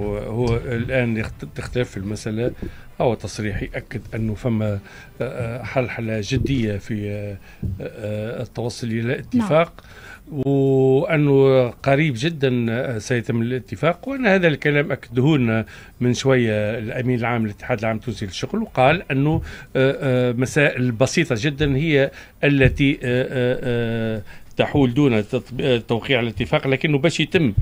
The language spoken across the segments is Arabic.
هو هو الان تختلف المساله هو تصريح ياكد انه فما آه، آه، حلحله جديه في آه، التوصل الى نعم. اتفاق وانه قريب جدا سيتم الاتفاق وان هذا الكلام اكده لنا من شويه الامين العام للاتحاد العام التونسي للشغل وقال انه مسائل بسيطه جدا هي التي تحول دون توقيع الاتفاق لكنه باش يتم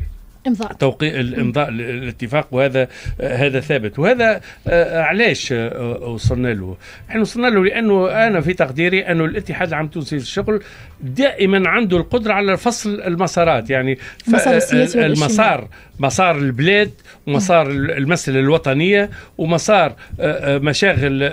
امضاء توقيع الامضاء الاتفاق وهذا هذا ثابت وهذا آه، علاش آه، وصلنا له احنا وصلنا له لانه انا في تقديري انه الاتحاد العام التونسي للشغل دائما عنده القدره على فصل المسارات يعني المسار آه، المسار مسار البلاد ومسار المسألة الوطنية ومسار مشاغل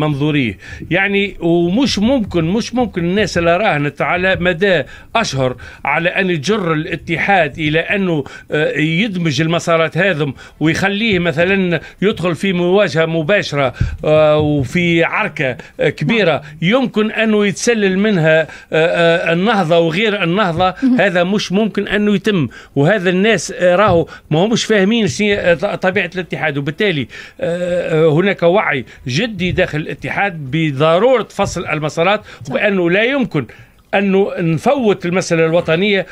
منظوريه يعني ومش ممكن مش ممكن الناس اللي راهنت على مدى أشهر على أن تجر الاتحاد إلى أنه آه، يدمج المسارات هذم ويخليه مثلا يدخل في مواجهه مباشره آه، وفي عركه كبيره يمكن انه يتسلل منها آه، النهضه وغير النهضه هذا مش ممكن انه يتم وهذا الناس راهو ما همش فاهمين طبيعه الاتحاد وبالتالي هناك وعي جدي داخل الاتحاد بضروره فصل المسارات وبانه لا يمكن انه نفوت المساله الوطنيه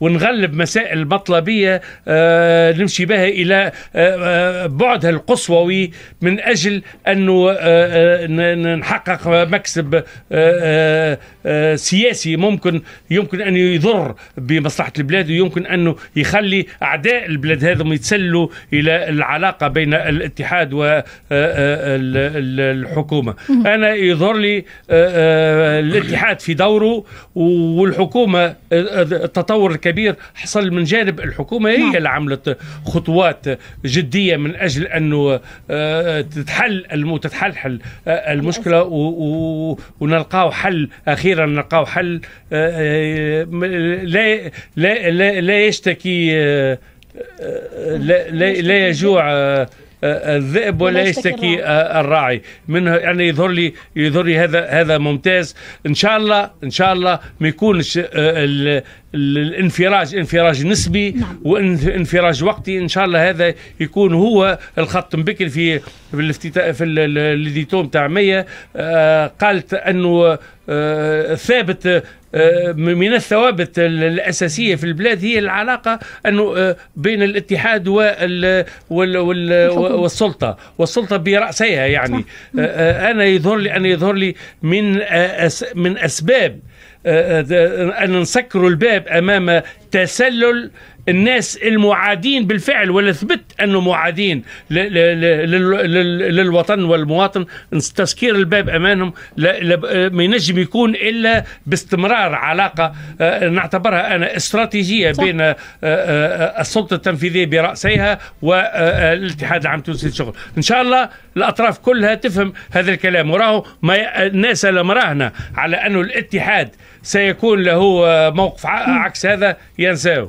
ونغلب مسائل مطلبيه آه، نمشي بها الى آه، آه، بعدها القصوي من اجل انه نحقق مكسب سياسي ممكن يمكن ان يضر بمصلحه البلاد ويمكن انه يخلي اعداء البلاد هذم يتسلوا الى العلاقه بين الاتحاد والحكومه انا يظهر لي الاتحاد في في دوره والحكومه التطور الكبير حصل من جانب الحكومه هي نعم. اللي عملت خطوات جديه من اجل انه آه، تتحل وتتحلحل آه، المشكله ونلقاو حل اخيرا نلقاو حل آه، لا لا لا, لا يشتكي لا لا, لا يجوع الذئب ولا يشتكي آه، الراعي من يعني يظهر لي يظهر لي هذا هذا ممتاز ان شاء الله ان شاء الله ما يكونش آه، الانفراج انفراج نسبي نعم. وانفراج وقتي ان شاء الله هذا يكون هو الخط بكر في في الافتتاح في الليديتو نتاع آه، قالت انه آه، ثابت آه، من الثوابت الأساسية في البلاد هي العلاقة أنه آه، بين الاتحاد وال وال وال والسلطة والسلطة برأسيها يعني أنا يظهر لي أنا يظهر لي من من أسباب أن نسكروا الباب أمام تسلل الناس المعادين بالفعل واللي ثبت انه معادين للوطن والمواطن تسكير الباب امامهم آه، ما ينجم يكون الا باستمرار علاقه آه، نعتبرها انا استراتيجيه صح. بين آه، السلطه التنفيذيه براسيها والاتحاد العام التونسي للشغل ان شاء الله الاطراف كلها تفهم هذا الكلام وراه ما الناس المراهنة على انه الاتحاد سيكون له موقف عكس هذا ينساه